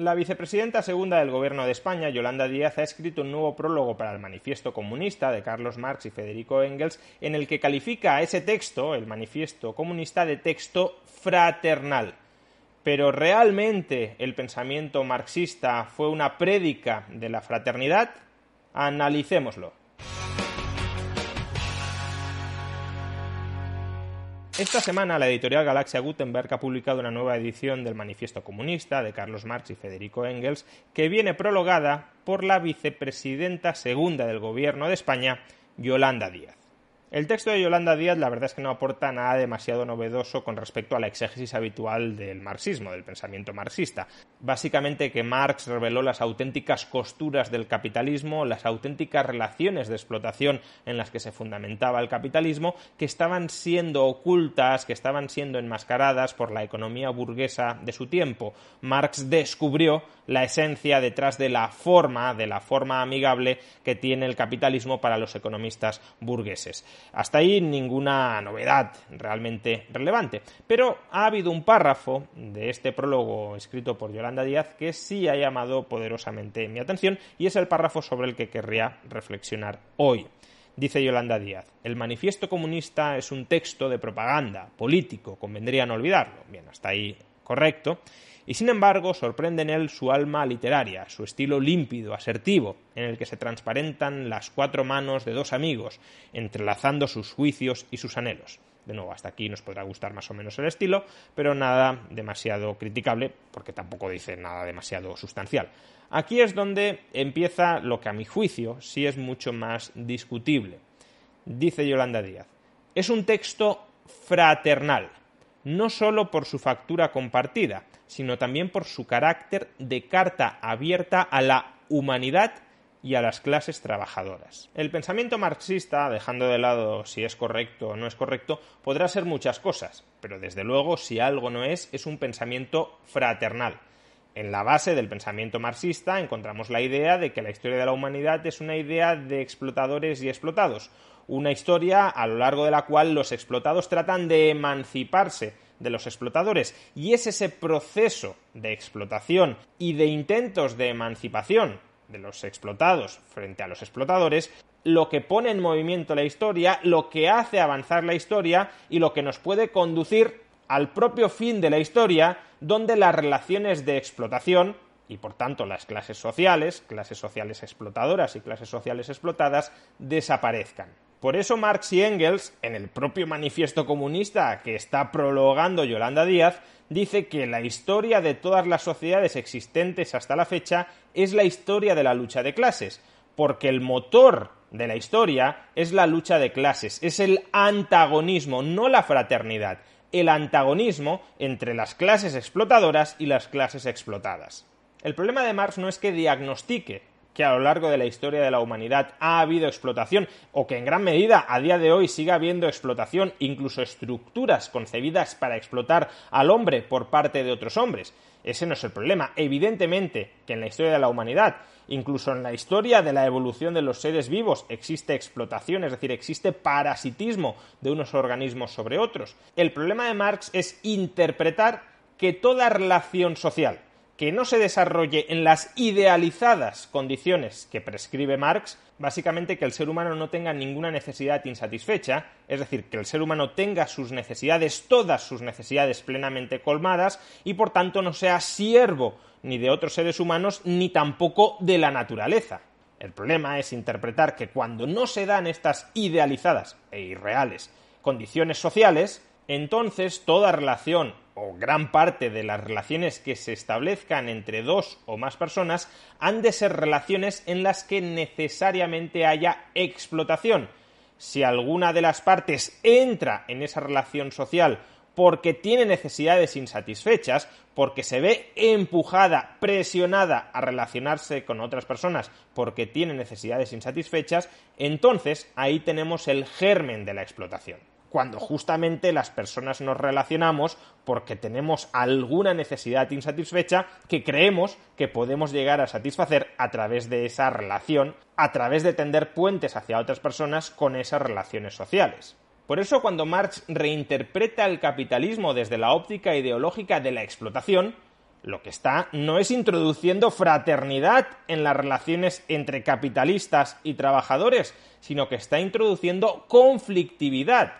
La vicepresidenta segunda del Gobierno de España, Yolanda Díaz, ha escrito un nuevo prólogo para el Manifiesto Comunista de Carlos Marx y Federico Engels, en el que califica a ese texto, el Manifiesto Comunista, de texto fraternal. Pero realmente el pensamiento marxista fue una prédica de la fraternidad? Analicémoslo. Esta semana la editorial Galaxia Gutenberg ha publicado una nueva edición del Manifiesto Comunista de Carlos Marx y Federico Engels, que viene prologada por la vicepresidenta segunda del Gobierno de España, Yolanda Díaz. El texto de Yolanda Díaz la verdad es que no aporta nada demasiado novedoso con respecto a la exégesis habitual del marxismo, del pensamiento marxista. Básicamente que Marx reveló las auténticas costuras del capitalismo, las auténticas relaciones de explotación en las que se fundamentaba el capitalismo, que estaban siendo ocultas, que estaban siendo enmascaradas por la economía burguesa de su tiempo. Marx descubrió la esencia detrás de la forma, de la forma amigable que tiene el capitalismo para los economistas burgueses. Hasta ahí ninguna novedad realmente relevante. Pero ha habido un párrafo de este prólogo escrito por Yolanda Díaz que sí ha llamado poderosamente mi atención y es el párrafo sobre el que querría reflexionar hoy. Dice Yolanda Díaz, el manifiesto comunista es un texto de propaganda político, convendría no olvidarlo. Bien, hasta ahí correcto y sin embargo sorprende en él su alma literaria, su estilo límpido, asertivo, en el que se transparentan las cuatro manos de dos amigos, entrelazando sus juicios y sus anhelos. De nuevo, hasta aquí nos podrá gustar más o menos el estilo, pero nada demasiado criticable, porque tampoco dice nada demasiado sustancial. Aquí es donde empieza lo que a mi juicio sí es mucho más discutible. Dice Yolanda Díaz, es un texto fraternal no solo por su factura compartida, sino también por su carácter de carta abierta a la humanidad y a las clases trabajadoras. El pensamiento marxista, dejando de lado si es correcto o no es correcto, podrá ser muchas cosas, pero desde luego si algo no es, es un pensamiento fraternal. En la base del pensamiento marxista encontramos la idea de que la historia de la humanidad es una idea de explotadores y explotados, una historia a lo largo de la cual los explotados tratan de emanciparse de los explotadores y es ese proceso de explotación y de intentos de emancipación de los explotados frente a los explotadores lo que pone en movimiento la historia, lo que hace avanzar la historia y lo que nos puede conducir al propio fin de la historia, donde las relaciones de explotación y por tanto las clases sociales, clases sociales explotadoras y clases sociales explotadas, desaparezcan. Por eso Marx y Engels, en el propio manifiesto comunista que está prologando Yolanda Díaz, dice que la historia de todas las sociedades existentes hasta la fecha es la historia de la lucha de clases, porque el motor de la historia es la lucha de clases, es el antagonismo, no la fraternidad, el antagonismo entre las clases explotadoras y las clases explotadas. El problema de Marx no es que diagnostique, que a lo largo de la historia de la humanidad ha habido explotación o que en gran medida a día de hoy siga habiendo explotación, incluso estructuras concebidas para explotar al hombre por parte de otros hombres. Ese no es el problema. Evidentemente que en la historia de la humanidad, incluso en la historia de la evolución de los seres vivos, existe explotación, es decir, existe parasitismo de unos organismos sobre otros. El problema de Marx es interpretar que toda relación social, que no se desarrolle en las idealizadas condiciones que prescribe Marx, básicamente que el ser humano no tenga ninguna necesidad insatisfecha, es decir, que el ser humano tenga sus necesidades, todas sus necesidades plenamente colmadas y por tanto no sea siervo ni de otros seres humanos ni tampoco de la naturaleza. El problema es interpretar que cuando no se dan estas idealizadas e irreales condiciones sociales, entonces toda relación o gran parte de las relaciones que se establezcan entre dos o más personas han de ser relaciones en las que necesariamente haya explotación. Si alguna de las partes entra en esa relación social porque tiene necesidades insatisfechas, porque se ve empujada, presionada a relacionarse con otras personas porque tiene necesidades insatisfechas, entonces ahí tenemos el germen de la explotación cuando justamente las personas nos relacionamos porque tenemos alguna necesidad insatisfecha que creemos que podemos llegar a satisfacer a través de esa relación, a través de tender puentes hacia otras personas con esas relaciones sociales. Por eso cuando Marx reinterpreta el capitalismo desde la óptica ideológica de la explotación, lo que está no es introduciendo fraternidad en las relaciones entre capitalistas y trabajadores, sino que está introduciendo conflictividad,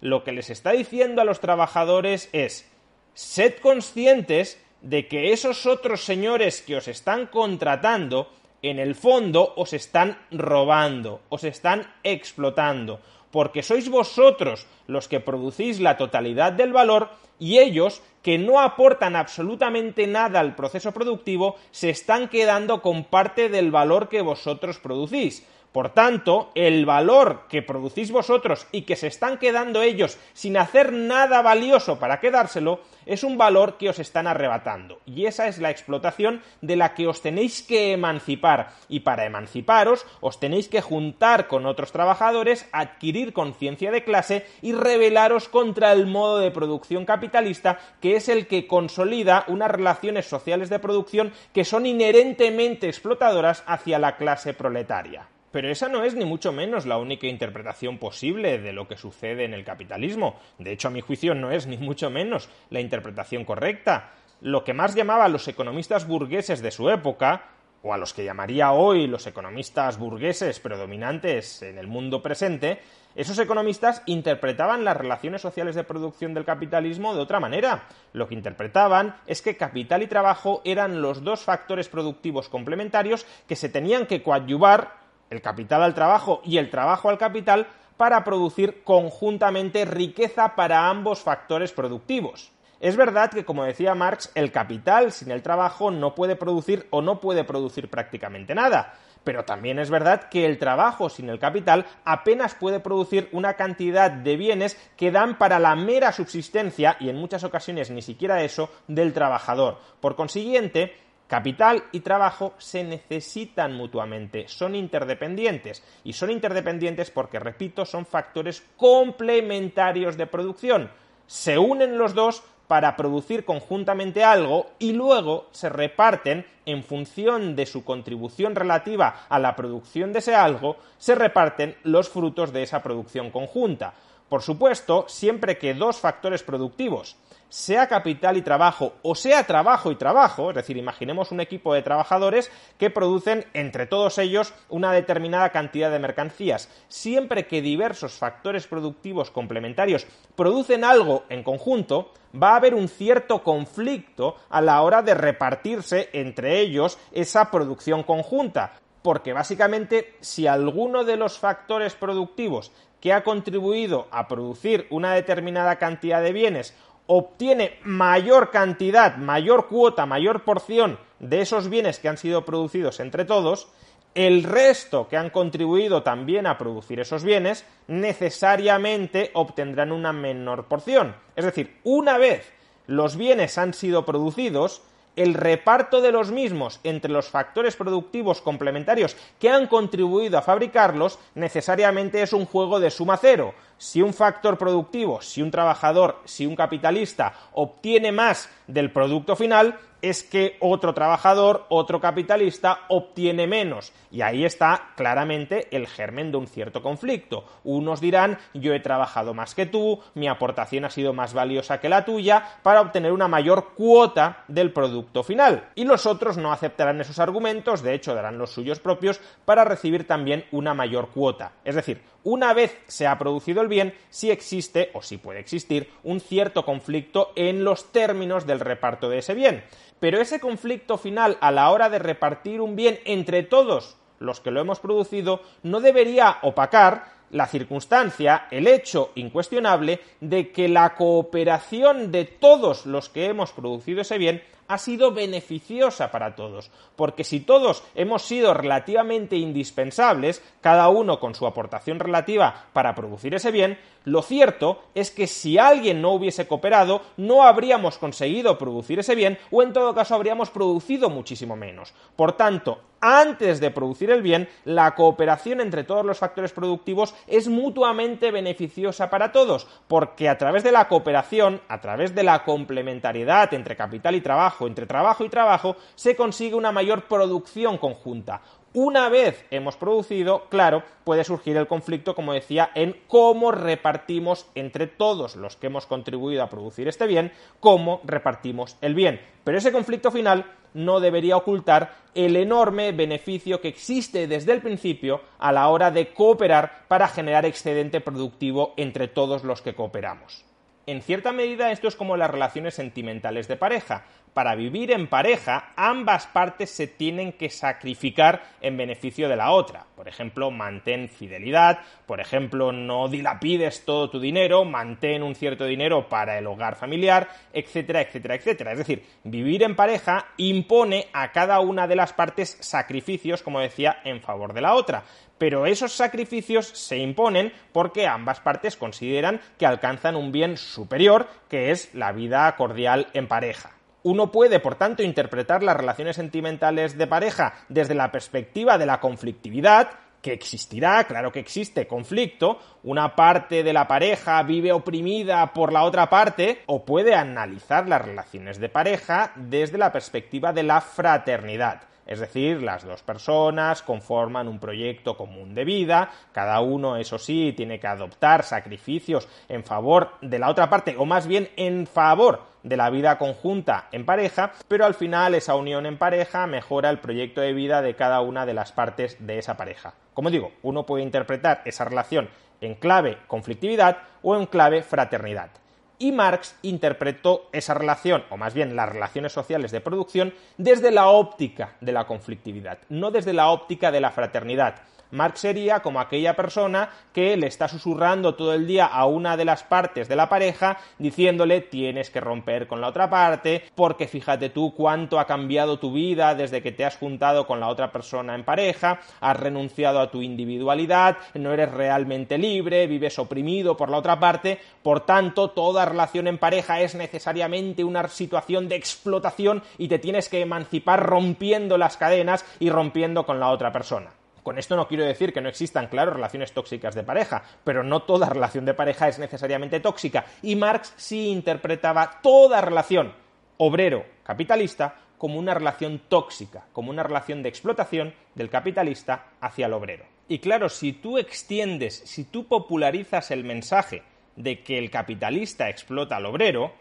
lo que les está diciendo a los trabajadores es, sed conscientes de que esos otros señores que os están contratando, en el fondo os están robando, os están explotando, porque sois vosotros los que producís la totalidad del valor y ellos, que no aportan absolutamente nada al proceso productivo, se están quedando con parte del valor que vosotros producís. Por tanto, el valor que producís vosotros y que se están quedando ellos sin hacer nada valioso para quedárselo, es un valor que os están arrebatando. Y esa es la explotación de la que os tenéis que emancipar. Y para emanciparos, os tenéis que juntar con otros trabajadores, adquirir conciencia de clase y rebelaros contra el modo de producción capitalista, que es el que consolida unas relaciones sociales de producción que son inherentemente explotadoras hacia la clase proletaria. Pero esa no es ni mucho menos la única interpretación posible de lo que sucede en el capitalismo. De hecho, a mi juicio, no es ni mucho menos la interpretación correcta. Lo que más llamaba a los economistas burgueses de su época, o a los que llamaría hoy los economistas burgueses predominantes en el mundo presente, esos economistas interpretaban las relaciones sociales de producción del capitalismo de otra manera. Lo que interpretaban es que capital y trabajo eran los dos factores productivos complementarios que se tenían que coadyuvar el capital al trabajo y el trabajo al capital para producir conjuntamente riqueza para ambos factores productivos. Es verdad que, como decía Marx, el capital sin el trabajo no puede producir o no puede producir prácticamente nada, pero también es verdad que el trabajo sin el capital apenas puede producir una cantidad de bienes que dan para la mera subsistencia, y en muchas ocasiones ni siquiera eso, del trabajador. Por consiguiente, Capital y trabajo se necesitan mutuamente, son interdependientes y son interdependientes porque, repito, son factores complementarios de producción. Se unen los dos para producir conjuntamente algo y luego se reparten en función de su contribución relativa a la producción de ese algo, se reparten los frutos de esa producción conjunta. Por supuesto, siempre que dos factores productivos, sea capital y trabajo o sea trabajo y trabajo, es decir, imaginemos un equipo de trabajadores que producen entre todos ellos una determinada cantidad de mercancías, siempre que diversos factores productivos complementarios producen algo en conjunto, va a haber un cierto conflicto a la hora de repartirse entre ellos esa producción conjunta, porque básicamente si alguno de los factores productivos que ha contribuido a producir una determinada cantidad de bienes obtiene mayor cantidad, mayor cuota, mayor porción de esos bienes que han sido producidos entre todos, el resto que han contribuido también a producir esos bienes necesariamente obtendrán una menor porción. Es decir, una vez los bienes han sido producidos, el reparto de los mismos entre los factores productivos complementarios que han contribuido a fabricarlos necesariamente es un juego de suma cero, si un factor productivo, si un trabajador, si un capitalista obtiene más del producto final, es que otro trabajador, otro capitalista obtiene menos. Y ahí está claramente el germen de un cierto conflicto. Unos dirán, yo he trabajado más que tú, mi aportación ha sido más valiosa que la tuya, para obtener una mayor cuota del producto final. Y los otros no aceptarán esos argumentos, de hecho darán los suyos propios, para recibir también una mayor cuota. Es decir, una vez se ha producido el bien, si existe, o si puede existir, un cierto conflicto en los términos del reparto de ese bien. Pero ese conflicto final a la hora de repartir un bien entre todos los que lo hemos producido no debería opacar la circunstancia, el hecho incuestionable de que la cooperación de todos los que hemos producido ese bien ha sido beneficiosa para todos, porque si todos hemos sido relativamente indispensables, cada uno con su aportación relativa para producir ese bien, lo cierto es que si alguien no hubiese cooperado, no habríamos conseguido producir ese bien o en todo caso habríamos producido muchísimo menos. Por tanto, antes de producir el bien, la cooperación entre todos los factores productivos es mutuamente beneficiosa para todos, porque a través de la cooperación, a través de la complementariedad entre capital y trabajo, entre trabajo y trabajo, se consigue una mayor producción conjunta. Una vez hemos producido, claro, puede surgir el conflicto, como decía, en cómo repartimos entre todos los que hemos contribuido a producir este bien, cómo repartimos el bien. Pero ese conflicto final no debería ocultar el enorme beneficio que existe desde el principio a la hora de cooperar para generar excedente productivo entre todos los que cooperamos. En cierta medida esto es como las relaciones sentimentales de pareja para vivir en pareja, ambas partes se tienen que sacrificar en beneficio de la otra. Por ejemplo, mantén fidelidad, por ejemplo, no dilapides todo tu dinero, mantén un cierto dinero para el hogar familiar, etcétera, etcétera, etcétera. Es decir, vivir en pareja impone a cada una de las partes sacrificios, como decía, en favor de la otra. Pero esos sacrificios se imponen porque ambas partes consideran que alcanzan un bien superior, que es la vida cordial en pareja. Uno puede, por tanto, interpretar las relaciones sentimentales de pareja desde la perspectiva de la conflictividad, que existirá, claro que existe conflicto, una parte de la pareja vive oprimida por la otra parte, o puede analizar las relaciones de pareja desde la perspectiva de la fraternidad. Es decir, las dos personas conforman un proyecto común de vida, cada uno, eso sí, tiene que adoptar sacrificios en favor de la otra parte, o más bien en favor de la vida conjunta en pareja, pero al final esa unión en pareja mejora el proyecto de vida de cada una de las partes de esa pareja. Como digo, uno puede interpretar esa relación en clave conflictividad o en clave fraternidad. Y Marx interpretó esa relación, o más bien las relaciones sociales de producción, desde la óptica de la conflictividad, no desde la óptica de la fraternidad, Marx sería como aquella persona que le está susurrando todo el día a una de las partes de la pareja diciéndole tienes que romper con la otra parte porque fíjate tú cuánto ha cambiado tu vida desde que te has juntado con la otra persona en pareja, has renunciado a tu individualidad, no eres realmente libre, vives oprimido por la otra parte, por tanto toda relación en pareja es necesariamente una situación de explotación y te tienes que emancipar rompiendo las cadenas y rompiendo con la otra persona. Con esto no quiero decir que no existan, claro, relaciones tóxicas de pareja, pero no toda relación de pareja es necesariamente tóxica. Y Marx sí interpretaba toda relación obrero-capitalista como una relación tóxica, como una relación de explotación del capitalista hacia el obrero. Y claro, si tú extiendes, si tú popularizas el mensaje de que el capitalista explota al obrero,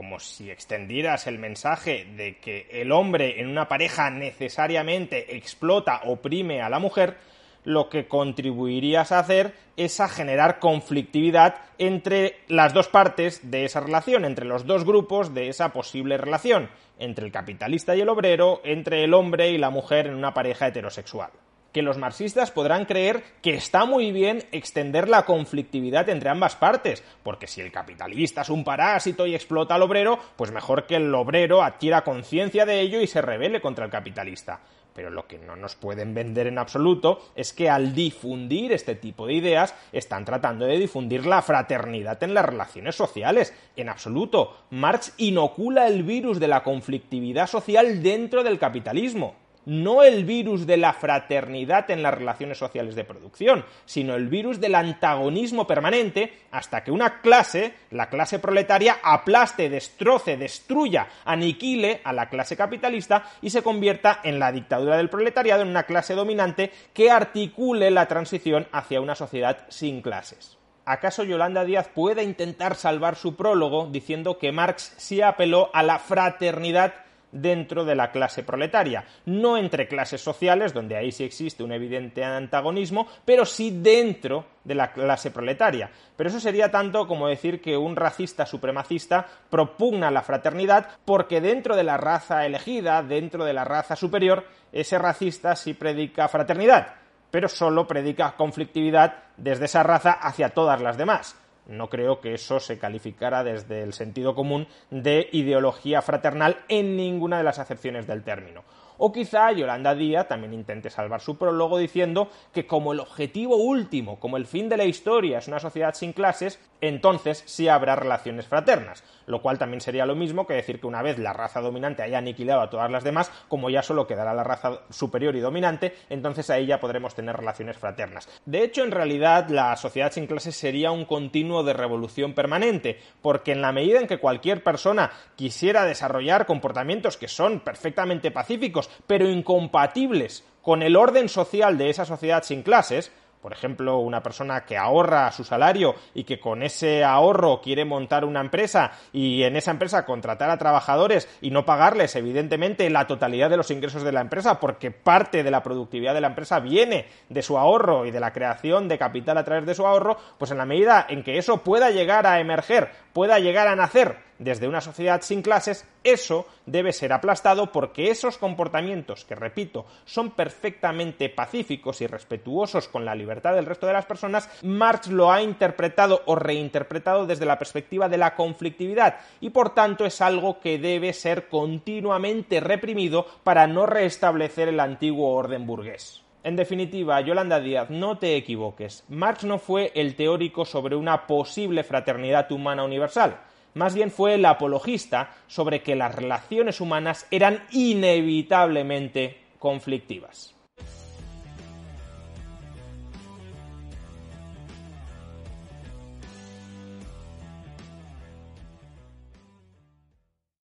como si extendieras el mensaje de que el hombre en una pareja necesariamente explota, oprime a la mujer, lo que contribuirías a hacer es a generar conflictividad entre las dos partes de esa relación, entre los dos grupos de esa posible relación, entre el capitalista y el obrero, entre el hombre y la mujer en una pareja heterosexual que los marxistas podrán creer que está muy bien extender la conflictividad entre ambas partes, porque si el capitalista es un parásito y explota al obrero, pues mejor que el obrero adquiera conciencia de ello y se rebele contra el capitalista. Pero lo que no nos pueden vender en absoluto es que al difundir este tipo de ideas están tratando de difundir la fraternidad en las relaciones sociales. En absoluto, Marx inocula el virus de la conflictividad social dentro del capitalismo no el virus de la fraternidad en las relaciones sociales de producción, sino el virus del antagonismo permanente hasta que una clase, la clase proletaria, aplaste, destroce, destruya, aniquile a la clase capitalista y se convierta en la dictadura del proletariado, en una clase dominante que articule la transición hacia una sociedad sin clases. ¿acaso Yolanda Díaz puede intentar salvar su prólogo diciendo que Marx sí apeló a la fraternidad dentro de la clase proletaria, no entre clases sociales, donde ahí sí existe un evidente antagonismo, pero sí dentro de la clase proletaria. Pero eso sería tanto como decir que un racista supremacista propugna la fraternidad porque dentro de la raza elegida, dentro de la raza superior, ese racista sí predica fraternidad, pero solo predica conflictividad desde esa raza hacia todas las demás no creo que eso se calificara desde el sentido común de ideología fraternal en ninguna de las acepciones del término. O quizá Yolanda Díaz también intente salvar su prólogo diciendo que como el objetivo último, como el fin de la historia es una sociedad sin clases, entonces sí habrá relaciones fraternas lo cual también sería lo mismo que decir que una vez la raza dominante haya aniquilado a todas las demás, como ya solo quedará la raza superior y dominante, entonces ahí ya podremos tener relaciones fraternas. De hecho, en realidad, la sociedad sin clases sería un continuo de revolución permanente, porque en la medida en que cualquier persona quisiera desarrollar comportamientos que son perfectamente pacíficos, pero incompatibles con el orden social de esa sociedad sin clases, por ejemplo, una persona que ahorra su salario y que con ese ahorro quiere montar una empresa y en esa empresa contratar a trabajadores y no pagarles, evidentemente, la totalidad de los ingresos de la empresa, porque parte de la productividad de la empresa viene de su ahorro y de la creación de capital a través de su ahorro, pues en la medida en que eso pueda llegar a emerger, pueda llegar a nacer desde una sociedad sin clases, eso debe ser aplastado porque esos comportamientos, que repito, son perfectamente pacíficos y respetuosos con la libertad del resto de las personas, Marx lo ha interpretado o reinterpretado desde la perspectiva de la conflictividad y por tanto es algo que debe ser continuamente reprimido para no restablecer el antiguo orden burgués. En definitiva, Yolanda Díaz, no te equivoques. Marx no fue el teórico sobre una posible fraternidad humana universal más bien fue el apologista sobre que las relaciones humanas eran inevitablemente conflictivas.